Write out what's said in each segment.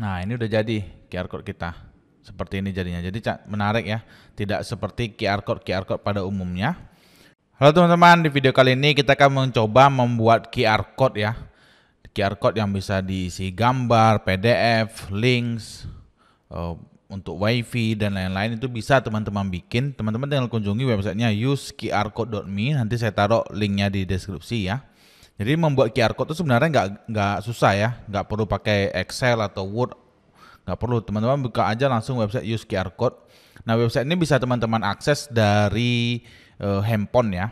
Nah, ini udah jadi QR code kita. Seperti ini jadinya. Jadi menarik ya, tidak seperti QR code QR code pada umumnya. Halo teman-teman, di video kali ini kita akan mencoba membuat QR code ya. QR code yang bisa diisi gambar, PDF, links uh, untuk WiFi dan lain-lain itu bisa teman-teman bikin. Teman-teman tinggal kunjungi websitenya useqrcode.me. Nanti saya taruh linknya di deskripsi ya. Jadi membuat QR code itu sebenarnya nggak nggak susah ya, nggak perlu pakai Excel atau Word, nggak perlu. Teman-teman buka aja langsung website use QR code. Nah website ini bisa teman-teman akses dari uh, handphone ya,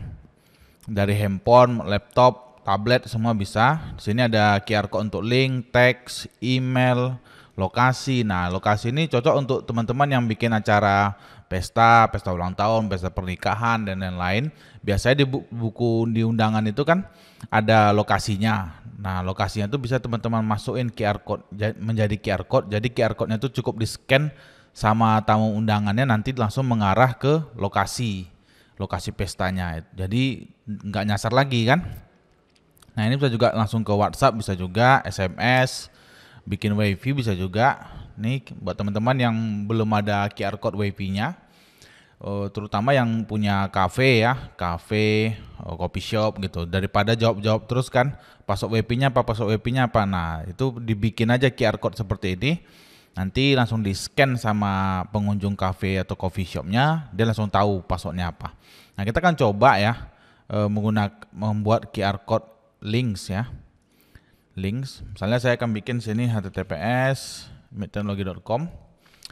dari handphone, laptop, tablet semua bisa. Di sini ada QR code untuk link, teks, email, lokasi. Nah lokasi ini cocok untuk teman-teman yang bikin acara pesta, pesta ulang tahun, pesta pernikahan dan lain-lain. Biasanya di buku di undangan itu kan ada lokasinya. Nah, lokasinya itu bisa teman-teman masukin QR code menjadi QR code. Jadi QR code-nya itu cukup di-scan sama tamu undangannya nanti langsung mengarah ke lokasi lokasi pestanya. Jadi nggak nyasar lagi kan? Nah, ini bisa juga langsung ke WhatsApp, bisa juga SMS, bikin wifi bisa juga Nih buat teman-teman yang belum ada QR code WP-nya, uh, eh, terutama yang punya cafe ya, cafe, uh, eh, coffee shop gitu. Daripada jawab-jawab terus kan, pasok WP-nya apa, pasok WP-nya apa. Nah, itu dibikin aja QR code seperti ini. Nanti langsung di-scan sama pengunjung cafe atau coffee shopnya, dia langsung tahu pasoknya apa. Nah, kita akan coba ya uh, menggunakan membuat QR code links ya links. Misalnya saya akan bikin sini https midtermlogi.com.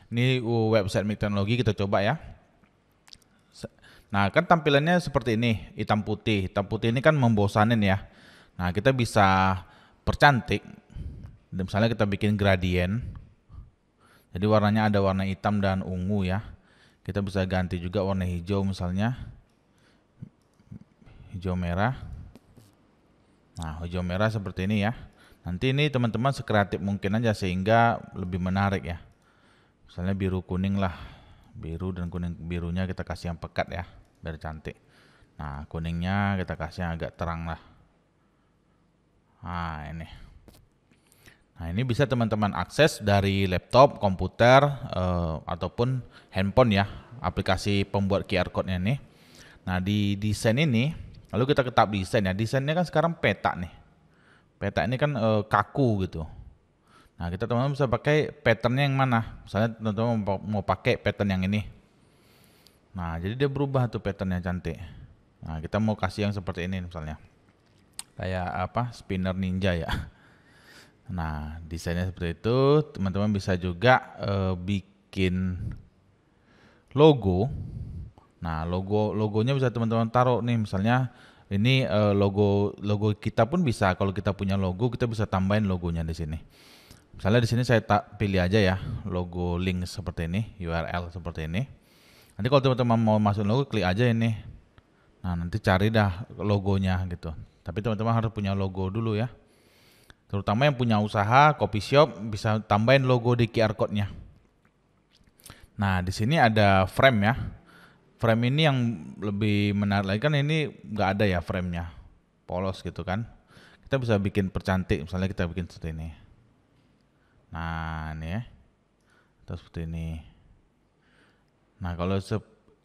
Ini uh, website midtermlogi kita coba ya. Nah, kan tampilannya seperti ini, hitam putih. Hitam putih ini kan membosanin ya. Nah, kita bisa percantik. Misalnya kita bikin gradien. Jadi warnanya ada warna hitam dan ungu ya. Kita bisa ganti juga warna hijau misalnya. Hijau merah. Nah, hijau merah seperti ini ya. Nanti ini teman-teman sekreatif mungkin aja sehingga lebih menarik ya. Misalnya biru kuning lah. Biru dan kuning birunya kita kasih yang pekat ya, biar cantik. Nah, kuningnya kita kasih yang agak terang lah. Nah, ini. Nah, ini bisa teman-teman akses dari laptop, komputer, eh, ataupun handphone ya, aplikasi pembuat QR code-nya ini. Nah, di desain ini, lalu kita ketap desain ya. Desainnya kan sekarang peta nih peta ini kan uh, kaku gitu. Nah, kita teman-teman bisa pakai patternnya yang mana? Misalnya teman-teman mau pakai pattern yang ini. Nah, jadi dia berubah tuh patternnya cantik. Nah, kita mau kasih yang seperti ini misalnya. Kayak apa? Spinner ninja ya. Nah, desainnya seperti itu. Teman-teman bisa juga uh, bikin logo. Nah, logo logonya bisa teman-teman taruh nih misalnya ini uh, logo logo kita pun bisa kalau kita punya logo kita bisa tambahin logonya di sini misalnya di sini saya tak pilih aja ya logo link seperti ini URL seperti ini nanti kalau teman-teman mau masuk logo klik aja ini nah nanti cari dah logonya gitu tapi teman-teman harus punya logo dulu ya terutama yang punya usaha kopi shop bisa tambahin logo di QR code-nya nah di sini ada frame ya frame ini yang lebih menarik lagi kan ini nggak ada ya framenya polos gitu kan kita bisa bikin percantik misalnya kita bikin seperti ini nah ini ya atau seperti ini nah kalau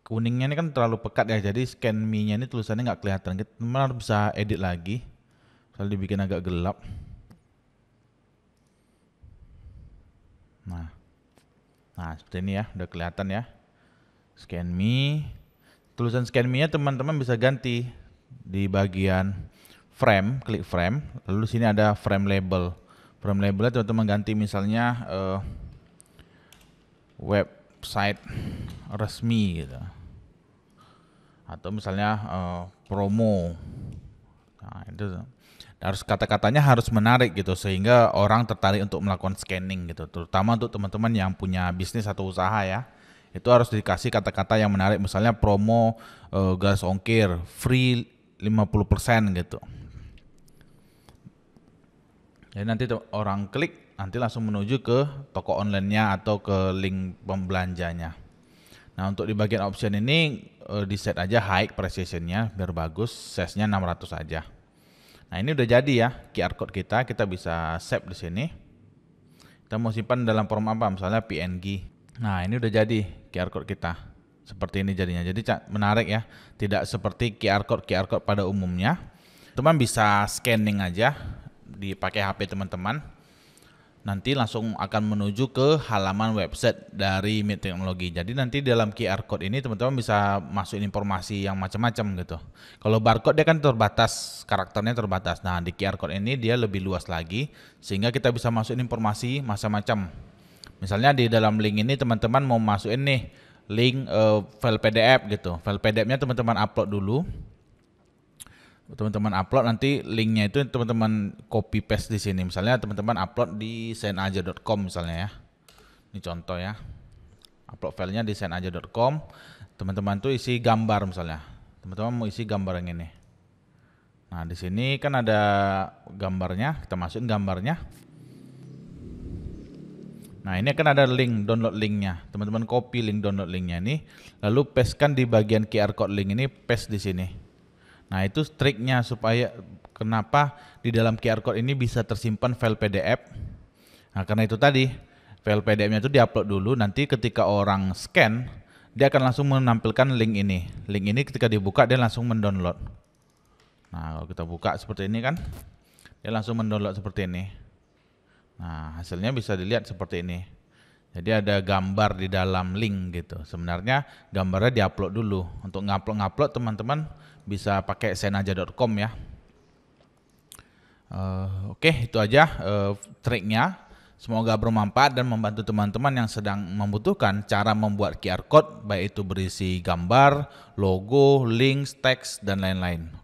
kuningnya ini kan terlalu pekat ya jadi scan me nya ini tulisannya nggak kelihatan kita harus bisa edit lagi misalnya dibikin agak gelap nah nah seperti ini ya udah kelihatan ya Scan me. Tulisan scan me-nya teman-teman bisa ganti di bagian frame, klik frame. Lalu sini ada frame label. Frame labelnya teman-teman ganti misalnya uh, website resmi gitu. Atau misalnya uh, promo. Nah, itu harus kata-katanya harus menarik gitu sehingga orang tertarik untuk melakukan scanning gitu terutama untuk teman-teman yang punya bisnis atau usaha ya itu harus dikasih kata-kata yang menarik misalnya promo uh, eh, gas ongkir free 50% gitu jadi nanti orang klik nanti langsung menuju ke toko onlinenya atau ke link pembelanjanya nah untuk di bagian option ini uh, eh, di set aja high precisionnya biar bagus size nya 600 aja nah ini udah jadi ya QR code kita kita bisa save di sini kita mau simpan dalam form apa misalnya PNG Nah, ini udah jadi QR code kita. Seperti ini jadinya. Jadi menarik ya. Tidak seperti QR code QR code pada umumnya. Teman bisa scanning aja dipakai HP teman-teman. Nanti langsung akan menuju ke halaman website dari Meet Teknologi. Jadi nanti dalam QR code ini teman-teman bisa masukin informasi yang macam-macam gitu. Kalau barcode dia kan terbatas, karakternya terbatas. Nah, di QR code ini dia lebih luas lagi sehingga kita bisa masukin informasi macam-macam. Misalnya di dalam link ini teman-teman mau masukin nih link uh, file PDF gitu. File PDF-nya teman-teman upload dulu. Teman-teman upload nanti linknya itu teman-teman copy paste di sini. Misalnya teman-teman upload di sendaja.com misalnya ya. Ini contoh ya. Upload filenya di sendaja.com Teman-teman tuh isi gambar misalnya. Teman-teman mau isi gambar yang ini. Nah, di sini kan ada gambarnya, kita masukin gambarnya. Nah ini akan ada link, download linknya. Teman-teman copy link download linknya ini, lalu paste kan di bagian QR code link ini, paste di sini. Nah itu triknya supaya kenapa di dalam QR code ini bisa tersimpan file PDF. Nah karena itu tadi, file PDF-nya itu diupload dulu, nanti ketika orang scan, dia akan langsung menampilkan link ini. Link ini ketika dibuka, dia langsung mendownload. Nah kalau kita buka seperti ini kan, dia langsung mendownload seperti ini. Nah, hasilnya bisa dilihat seperti ini. Jadi ada gambar di dalam link gitu. Sebenarnya gambarnya diupload dulu. Untuk ngupload-ngupload teman-teman bisa pakai senaja.com ya. Uh, Oke, okay, itu aja uh, triknya. Semoga bermanfaat dan membantu teman-teman yang sedang membutuhkan cara membuat QR code baik itu berisi gambar, logo, link teks dan lain-lain.